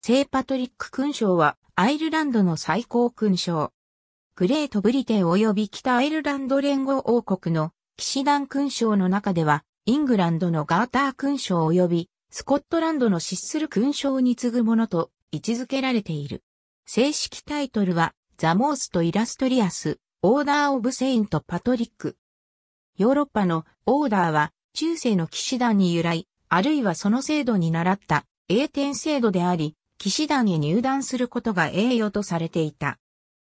聖パトリック勲章はアイルランドの最高勲章。グレートブリテン及び北アイルランド連合王国の騎士団勲章の中では、イングランドのガーター勲章及びスコットランドの失する勲章に次ぐものと位置づけられている。正式タイトルは、ザ・モースト・イラストリアス、オーダー・オブ・セイント・パトリック。ヨーロッパのオーダーは、中世の騎士団に由来、あるいはその制度に倣った英典制度であり、騎士団へ入団することが栄誉とされていた。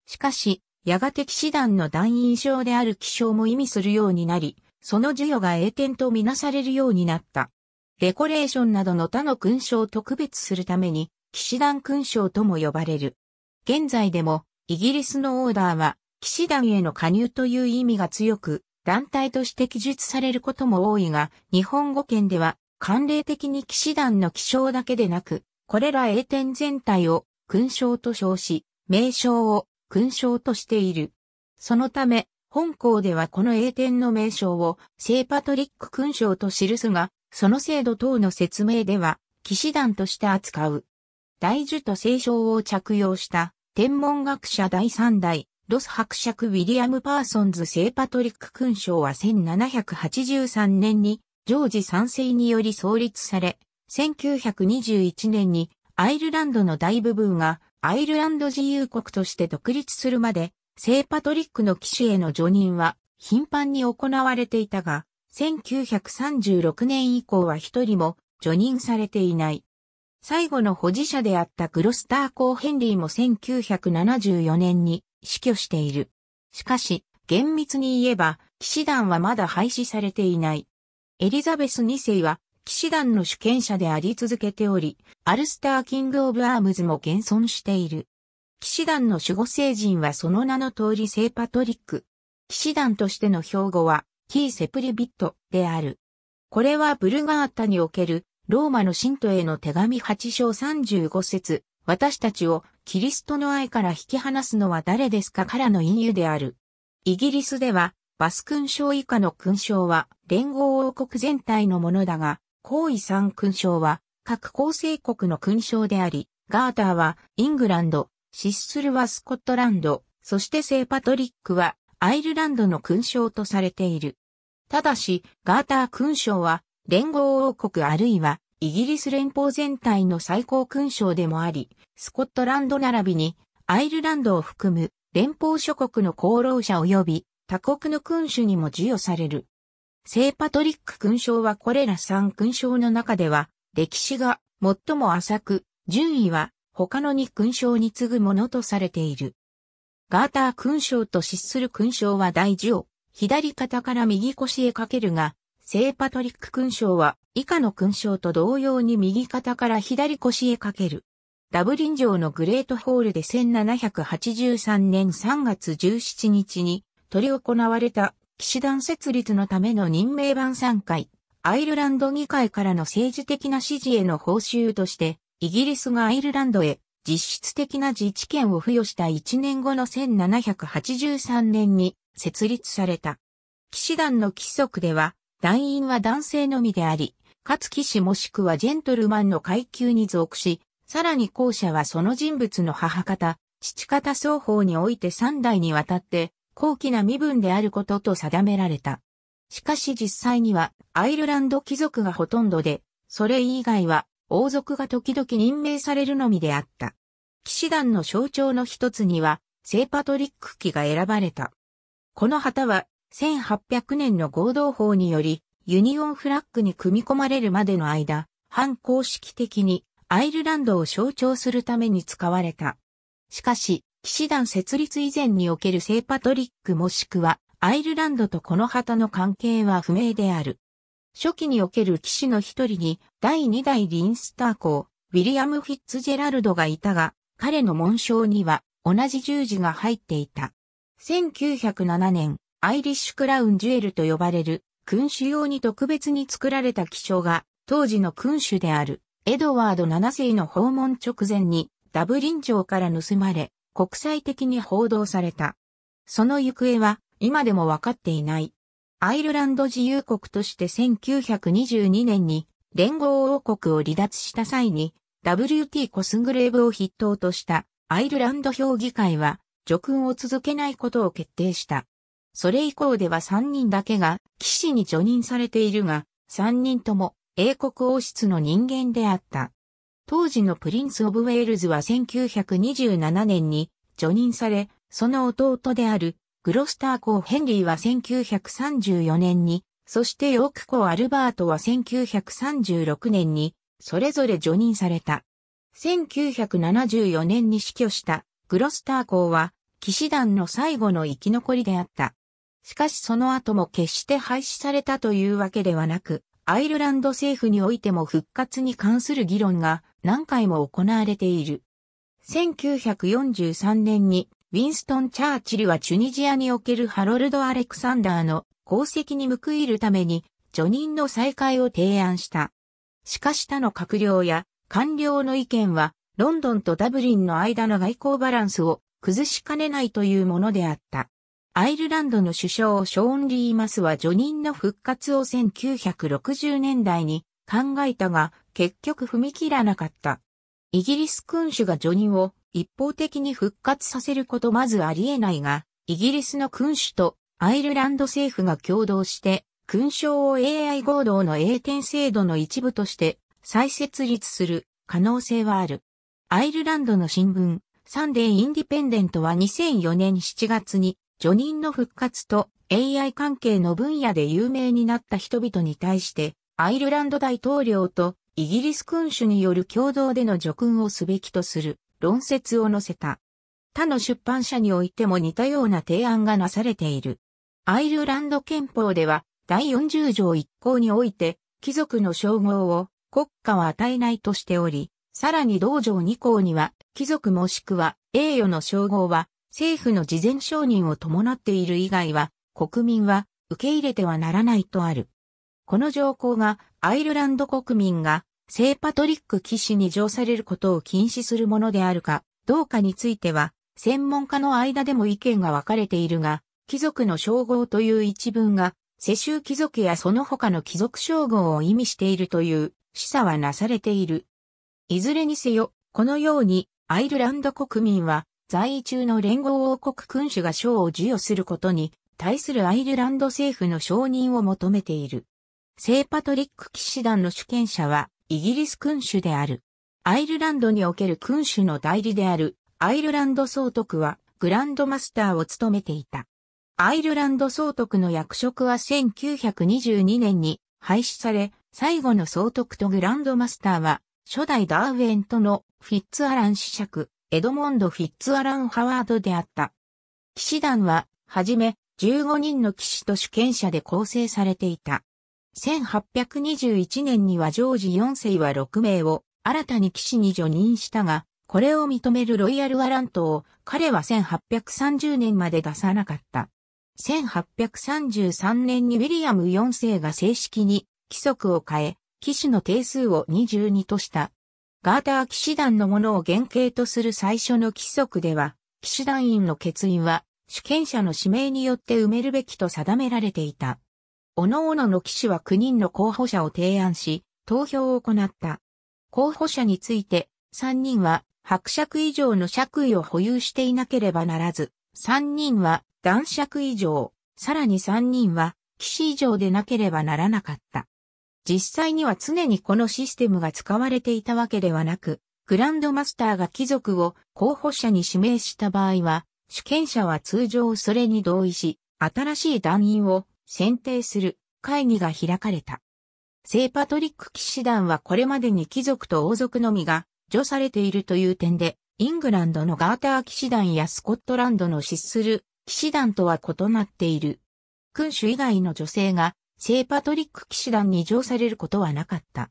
しかし、やがて騎士団の団員証である騎象も意味するようになり、その授与が栄転とみなされるようになった。デコレーションなどの他の勲章を特別するために、騎士団勲章とも呼ばれる。現在でも、イギリスのオーダーは、騎士団への加入という意味が強く、団体として記述されることも多いが、日本語圏では、慣例的に騎士団の気章だけでなく、これら英典全体を勲章と称し、名称を勲章としている。そのため、本校ではこの英典の名称を聖パトリック勲章と記すが、その制度等の説明では、騎士団として扱う。大樹と聖章を着用した天文学者第三代、ロス伯爵ウィリアム・パーソンズ聖パトリック勲章は1783年にジョージ3世により創立され、1921年にアイルランドの大部分がアイルランド自由国として独立するまで、聖パトリックの騎士への除任は頻繁に行われていたが、1936年以降は一人も除任されていない。最後の保持者であったグロスター公ヘンリーも1974年に死去している。しかし、厳密に言えば、騎士団はまだ廃止されていない。エリザベス2世は騎士団の主権者であり続けており、アルスターキング・オブ・アームズも現存している。騎士団の守護聖人はその名の通り聖パトリック。騎士団としての標語は、キー・セプリビットである。これはブルガータにおけるローマの信徒への手紙8章35節、私たちをキリストの愛から引き離すのは誰ですかからの隠喩である。イギリスではバス勲章以下の勲章は連合王国全体のものだが、皇位三勲章は、各構成国の勲章であり、ガーターはイングランド、シッスルはスコットランド、そして聖パトリックはアイルランドの勲章とされている。ただし、ガーター勲章は、連合王国あるいはイギリス連邦全体の最高勲章でもあり、スコットランド並びにアイルランドを含む連邦諸国の功労者及び他国の君主にも授与される。聖パトリック勲章はこれら3勲章の中では、歴史が最も浅く、順位は他の2勲章に次ぐものとされている。ガーター勲章と失する勲章は大事を左肩から右腰へかけるが、聖パトリック勲章は以下の勲章と同様に右肩から左腰へかける。ダブリン城のグレートホールで1783年3月17日に取り行われた騎士団設立のための任命版参会、アイルランド議会からの政治的な支持への報酬として、イギリスがアイルランドへ実質的な自治権を付与した1年後の1783年に設立された。騎士団の規則では、団員は男性のみであり、かつ騎士もしくはジェントルマンの階級に属し、さらに後者はその人物の母方、父方双方において3代にわたって高貴な身分であることと定められた。しかし実際にはアイルランド貴族がほとんどで、それ以外は王族が時々任命されるのみであった。騎士団の象徴の一つには、聖パトリック旗が選ばれた。この旗は、1800年の合同法により、ユニオンフラッグに組み込まれるまでの間、反公式的にアイルランドを象徴するために使われた。しかし、騎士団設立以前における聖パトリックもしくはアイルランドとこの旗の関係は不明である。初期における騎士の一人に第2代リンスター公、ウィリアム・フィッツジェラルドがいたが、彼の紋章には同じ十字が入っていた。1907年、アイリッシュクラウンジュエルと呼ばれる君主用に特別に作られた記章が、当時の君主であるエドワード7世の訪問直前にダブリン城から盗まれ、国際的に報道された。その行方は今でもわかっていない。アイルランド自由国として1922年に連合王国を離脱した際に WT コスグレーブを筆頭としたアイルランド評議会は叙勲を続けないことを決定した。それ以降では3人だけが騎士に除任されているが、3人とも英国王室の人間であった。当時のプリンス・オブ・ウェールズは1927年に除任され、その弟であるグロスター公ヘンリーは1934年に、そしてヨーク公アルバートは1936年に、それぞれ除任された。1974年に死去したグロスター公は、騎士団の最後の生き残りであった。しかしその後も決して廃止されたというわけではなく、アイルランド政府においても復活に関する議論が何回も行われている。1943年にウィンストン・チャーチルはチュニジアにおけるハロルド・アレクサンダーの功績に報いるために除任の再開を提案した。しかし他の閣僚や官僚の意見はロンドンとダブリンの間の外交バランスを崩しかねないというものであった。アイルランドの首相ショーン・リーマスはニ任の復活を1960年代に考えたが、結局踏み切らなかった。イギリス君主がニ任を一方的に復活させることまずありえないが、イギリスの君主とアイルランド政府が共同して、勲章を AI 合同の英典制度の一部として再設立する可能性はある。アイルランドの新聞、サンデー・インディペンデントは2004年7月に女人の復活と AI 関係の分野で有名になった人々に対して、アイルランド大統領とイギリス君主による共同での叙勲をすべきとする論説を載せた。他の出版社においても似たような提案がなされている。アイルランド憲法では第40条1項において貴族の称号を国家は与えないとしており、さらに同条2項には貴族もしくは栄誉の称号は政府の事前承認を伴っている以外は、国民は受け入れてはならないとある。この条項がアイルランド国民が聖パトリック騎士に乗されることを禁止するものであるかどうかについては、専門家の間でも意見が分かれているが、貴族の称号という一文が、世襲貴族やその他の貴族称号を意味しているという示唆はなされている。いずれにせよ、このようにアイルランド国民は在位中の連合王国君主が賞を授与することに対するアイルランド政府の承認を求めている。聖パトリック騎士団の主権者はイギリス君主である。アイルランドにおける君主の代理であるアイルランド総督はグランドマスターを務めていた。アイルランド総督の役職は1922年に廃止され、最後の総督とグランドマスターは初代ダーウェンとのフィッツアラン子爵、エドモンド・フィッツアラン・ハワードであった。騎士団は、はじめ、15人の騎士と主権者で構成されていた。1821年にはジョージ4世は6名を新たに騎士に除任したが、これを認めるロイヤルアラントを彼は1830年まで出さなかった。1833年にウィリアム4世が正式に規則を変え、騎士の定数を22としたガーター騎士団のものを原型とする最初の規則では、騎士団員の欠員は主権者の指名によって埋めるべきと定められていた。各々の騎士は9人の候補者を提案し、投票を行った。候補者について、3人は伯爵以上の爵位を保有していなければならず、3人は男爵以上、さらに3人は騎士以上でなければならなかった。実際には常にこのシステムが使われていたわけではなく、グランドマスターが貴族を候補者に指名した場合は、主権者は通常それに同意し、新しい団員を選定する会議が開かれた。聖パトリック騎士団はこれまでに貴族と王族のみが除されているという点で、イングランドのガーター騎士団やスコットランドの失する騎士団とは異なっている。君主以外の女性が聖パトリック騎士団に乗されることはなかった。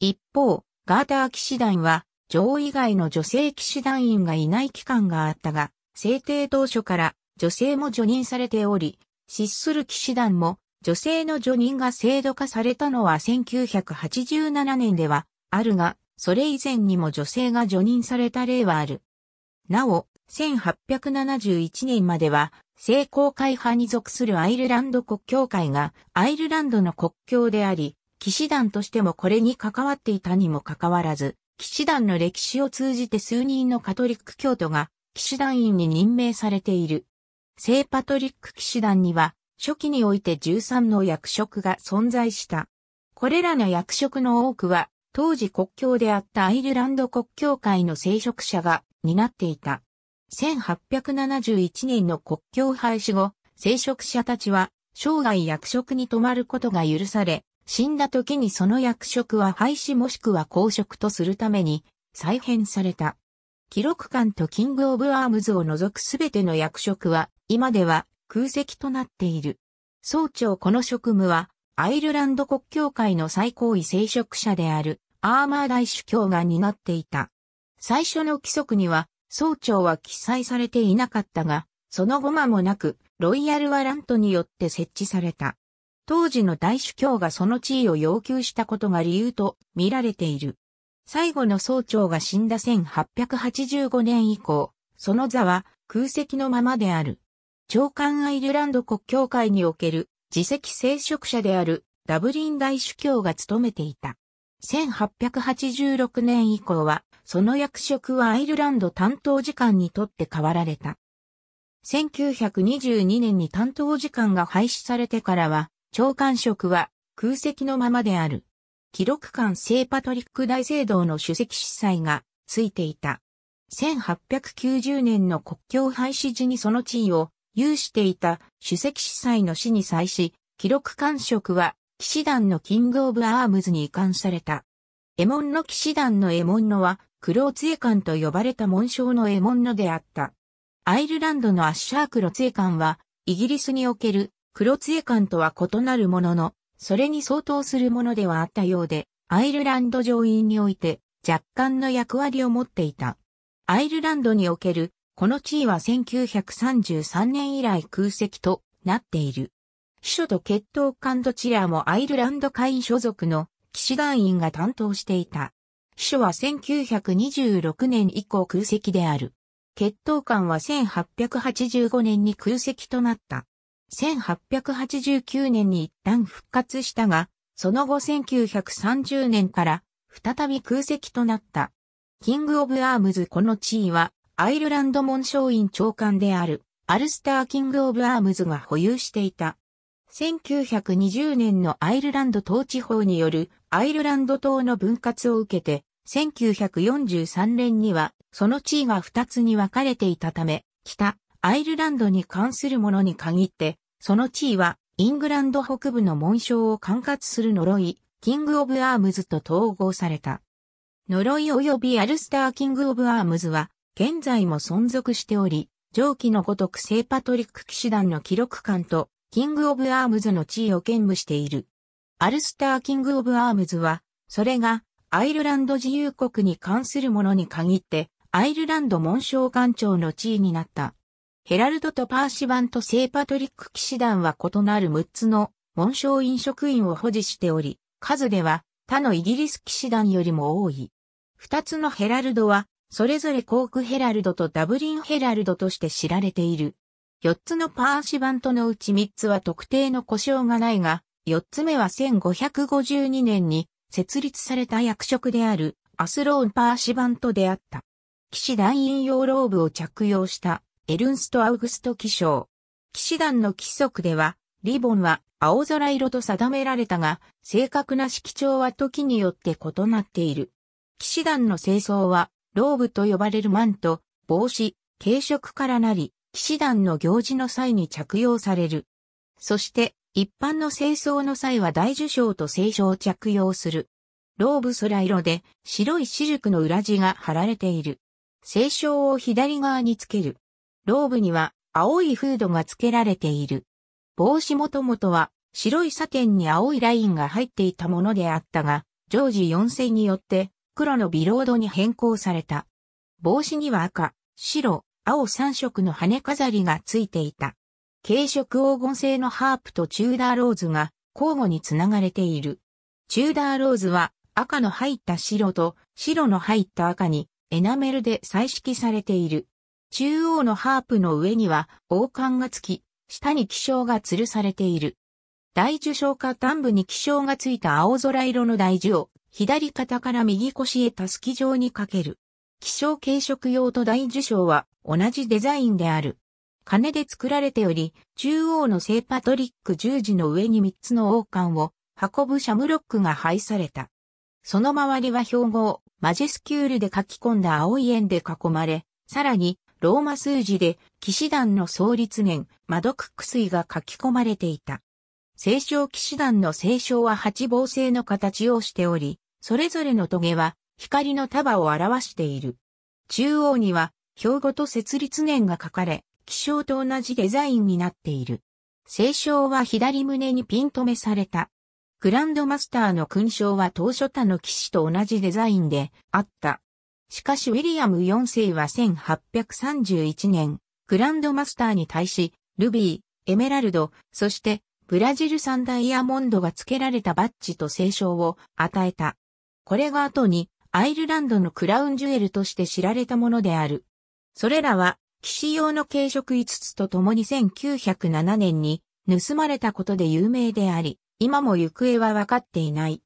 一方、ガーター騎士団は、女王以外の女性騎士団員がいない期間があったが、制定当初から女性も除任されており、失する騎士団も女性の除任が制度化されたのは1987年ではあるが、それ以前にも女性が除任された例はある。なお、1871年までは聖公会派に属するアイルランド国教会がアイルランドの国教であり、騎士団としてもこれに関わっていたにもかかわらず、騎士団の歴史を通じて数人のカトリック教徒が騎士団員に任命されている。聖パトリック騎士団には初期において13の役職が存在した。これらの役職の多くは当時国教であったアイルランド国教会の聖職者が担っていた。1871年の国境廃止後、聖職者たちは生涯役職に止まることが許され、死んだ時にその役職は廃止もしくは公職とするために再編された。記録館とキングオブアームズを除くすべての役職は今では空席となっている。総長この職務はアイルランド国教会の最高位聖職者であるアーマー大主教が担っていた。最初の規則には総長は記載されていなかったが、その後間もなく、ロイヤルワラントによって設置された。当時の大主教がその地位を要求したことが理由と見られている。最後の総長が死んだ1885年以降、その座は空席のままである。長官アイルランド国教会における自責聖職者であるダブリン大主教が務めていた。1886年以降は、その役職はアイルランド担当時間にとって変わられた。1922年に担当時間が廃止されてからは、長官職は空席のままである。記録館聖パトリック大聖堂の主席司祭がついていた。1890年の国境廃止時にその地位を有していた主席司祭の死に際し、記録官職は騎士団のキングオブアームズに移管された。エモンの騎士団のエモンのは、クローツエンと呼ばれた紋章のエモンのであった。アイルランドのアッシャークロツエンは、イギリスにおけるクロツエンとは異なるものの、それに相当するものではあったようで、アイルランド上院において若干の役割を持っていた。アイルランドにおけるこの地位は1933年以来空席となっている。秘書と決闘官どちらもアイルランド会員所属の騎士団員が担当していた。秘書は1926年以降空席である。決闘官は1885年に空席となった。1889年に一旦復活したが、その後1930年から再び空席となった。キング・オブ・アームズこの地位はアイルランド紋章院長官であるアルスター・キング・オブ・アームズが保有していた。1920年のアイルランド統治法によるアイルランド島の分割を受けて、1943年にはその地位が2つに分かれていたため、北アイルランドに関するものに限って、その地位はイングランド北部の紋章を管轄する呪い、キング・オブ・アームズと統合された。呪い及びアルスター・キング・オブ・アームズは、現在も存続しており、上記のごとく聖パトリック騎士団の記録館とキング・オブ・アームズの地位を兼務している。アルスター・キング・オブ・アームズは、それがアイルランド自由国に関するものに限って、アイルランド紋章官庁の地位になった。ヘラルドとパーシバンとセイパトリック騎士団は異なる6つの紋章員職員を保持しており、数では他のイギリス騎士団よりも多い。2つのヘラルドは、それぞれコークヘラルドとダブリンヘラルドとして知られている。4つのパーシバントのうち3つは特定の故障がないが、4つ目は1552年に設立された役職であるアスローンパーシバントであった。騎士団引用ローブを着用したエルンスト・アウグスト騎将。騎士団の規則では、リボンは青空色と定められたが、正確な色調は時によって異なっている。騎士団の清掃は、ローブと呼ばれるマント、帽子、軽食からなり、騎士団の行事の際に着用される。そして、一般の清掃の際は大受賞と清書を着用する。ローブ空色で白いシルクの裏地が貼られている。清書を左側につける。ローブには青いフードがつけられている。帽子もともとは白いサテンに青いラインが入っていたものであったが、ジョージ4世によって黒のビロードに変更された。帽子には赤、白、青三色の羽飾りがついていた。軽色黄金製のハープとチューダーローズが交互につながれている。チューダーローズは赤の入った白と白の入った赤にエナメルで彩色されている。中央のハープの上には王冠がつき、下に気象が吊るされている。大樹昇下端部に気象がついた青空色の大樹を左肩から右腰へたすき状にかける。気象軽食用と大樹章は同じデザインである。金で作られており、中央の聖パトリック十字の上に三つの王冠を運ぶシャムロックが配された。その周りは標語をマジェスキュールで書き込んだ青い円で囲まれ、さらにローマ数字で騎士団の創立年、マドクックイが書き込まれていた。聖章騎士団の聖章は八芒星の形をしており、それぞれの棘は光の束を表している。中央には競語と設立年が書かれ、気象と同じデザインになっている。聖章は左胸にピン止めされた。グランドマスターの勲章は当初他の騎士と同じデザインであった。しかしウィリアム4世は1831年、グランドマスターに対し、ルビー、エメラルド、そしてブラジル3。ダイヤモンドが付けられたバッジと聖章を与えた。これが後にアイルランドのクラウンジュエルとして知られたものである。それらは、騎士用の軽食5つと共に1907年に盗まれたことで有名であり、今も行方は分かっていない。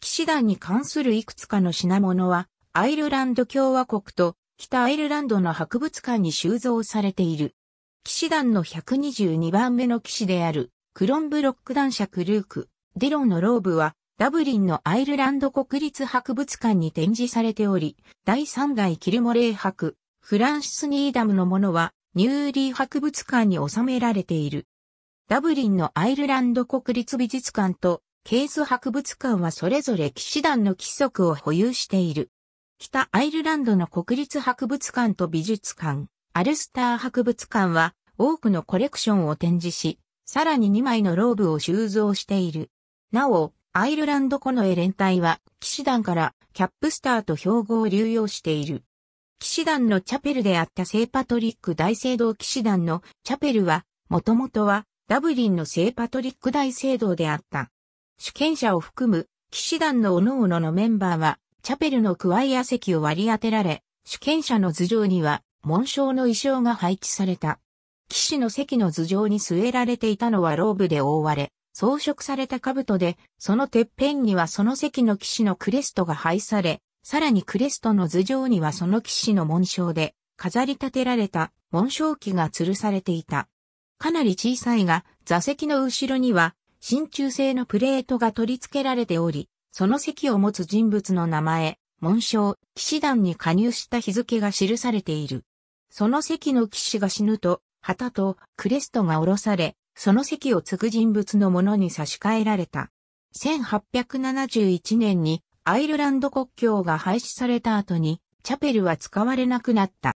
騎士団に関するいくつかの品物は、アイルランド共和国と北アイルランドの博物館に収蔵されている。騎士団の122番目の騎士である、クロンブロック男爵ルーク、ディロンのローブは、ダブリンのアイルランド国立博物館に展示されており、第3代キルモレー博フランシス・ニーダムのものは、ニューリー博物館に収められている。ダブリンのアイルランド国立美術館とケース博物館はそれぞれ騎士団の規則を保有している。北アイルランドの国立博物館と美術館、アルスター博物館は多くのコレクションを展示し、さらに2枚のローブを収蔵している。なお、アイルランドコのエ連隊は騎士団からキャップスターと標語を流用している。騎士団のチャペルであった聖パトリック大聖堂騎士団のチャペルは、もともとはダブリンの聖パトリック大聖堂であった。主権者を含む騎士団の各々のメンバーは、チャペルのクワイア席を割り当てられ、主権者の頭上には紋章の衣装が配置された。騎士の席の頭上に据えられていたのはローブで覆われ、装飾された兜で、そのてっぺんにはその席の騎士のクレストが配され、さらにクレストの頭上にはその騎士の紋章で飾り立てられた紋章旗が吊るされていた。かなり小さいが座席の後ろには真鍮製のプレートが取り付けられており、その席を持つ人物の名前、紋章、騎士団に加入した日付が記されている。その席の騎士が死ぬと、旗とクレストが下ろされ、その席を継ぐ人物のものに差し替えられた。1871年にアイルランド国境が廃止された後に、チャペルは使われなくなった。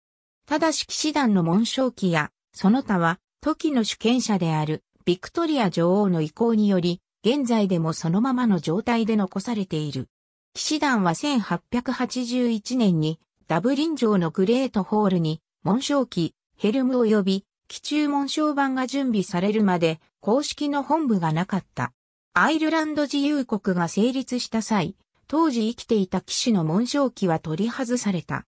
ただし騎士団の紋章旗や、その他は、時の主権者である、ビクトリア女王の意向により、現在でもそのままの状態で残されている。騎士団は1881年に、ダブリン城のグレートホールに、紋章旗、ヘルム及び、機中紋章版が準備されるまで、公式の本部がなかった。アイルランド自由国が成立した際、当時生きていた騎士の紋章旗は取り外された。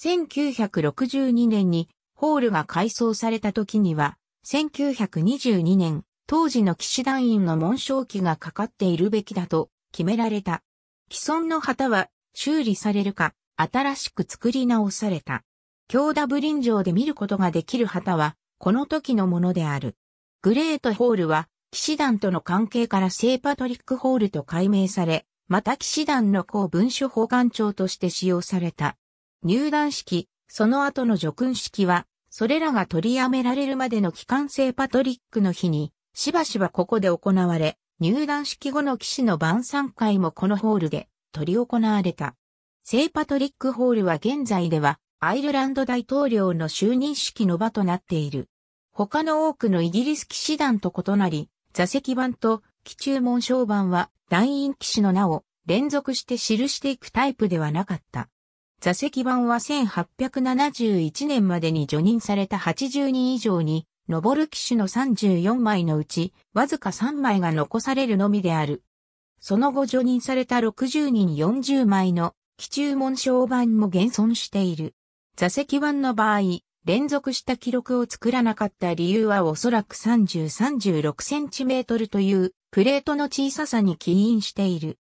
1962年にホールが改装された時には、1922年、当時の騎士団員の紋章旗がかかっているべきだと決められた。既存の旗は修理されるか、新しく作り直された。京田ブリン城で見ることができる旗は、この時のものである。グレートホールは、騎士団との関係から聖パトリックホールと改名され、また騎士団の公文書保管庁として使用された。入団式、その後の叙勲式は、それらが取りやめられるまでの期間制パトリックの日に、しばしばここで行われ、入団式後の騎士の晩餐会もこのホールで取り行われた。聖パトリックホールは現在ではアイルランド大統領の就任式の場となっている。他の多くのイギリス騎士団と異なり、座席版と騎中紋章版は、団員騎士の名を連続して記していくタイプではなかった。座席版は1871年までに除任された80人以上に、上る機種の34枚のうち、わずか3枚が残されるのみである。その後除任された60人40枚の、機中紋章版も現存している。座席版の場合、連続した記録を作らなかった理由はおそらく30、36センチメートルというプレートの小ささに起因している。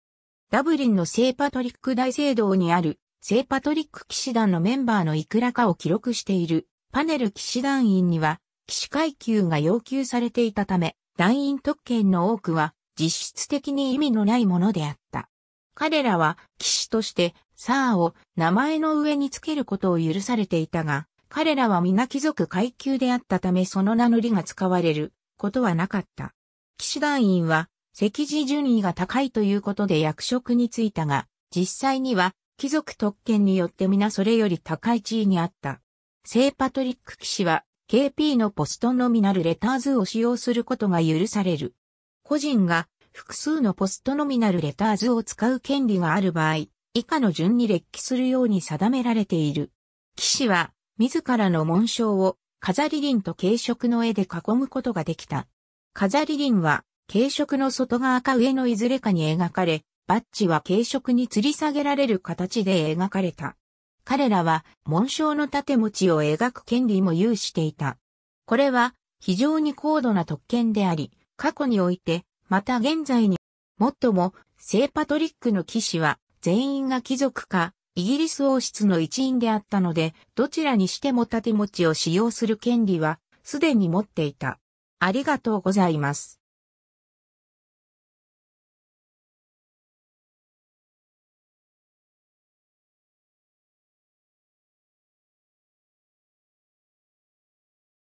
ダブリンの聖パトリック大聖堂にある聖パトリック騎士団のメンバーのいくらかを記録しているパネル騎士団員には騎士階級が要求されていたため団員特権の多くは実質的に意味のないものであった。彼らは騎士としてサーを名前の上につけることを許されていたが、彼らは皆貴族階級であったためその名乗りが使われることはなかった。騎士団員は、席次順位が高いということで役職に就いたが、実際には、貴族特権によって皆それより高い地位にあった。聖パトリック騎士は、KP のポストのみなるレターズを使用することが許される。個人が複数のポストノミナルレターズを使う権利がある場合、以下の順に列記するように定められている。騎士は、自らの紋章を飾り輪と軽食の絵で囲むことができた。飾り輪は、軽食の外側か上のいずれかに描かれ、バッジは軽食に吊り下げられる形で描かれた。彼らは紋章の盾持ちを描く権利も有していた。これは非常に高度な特権であり、過去において、また現在に、もっとも、聖パトリックの騎士は全員が貴族か、イギリス王室の一員であったので、どちらにしても盾持ちを使用する権利は、すでに持っていた。ありがとうございます。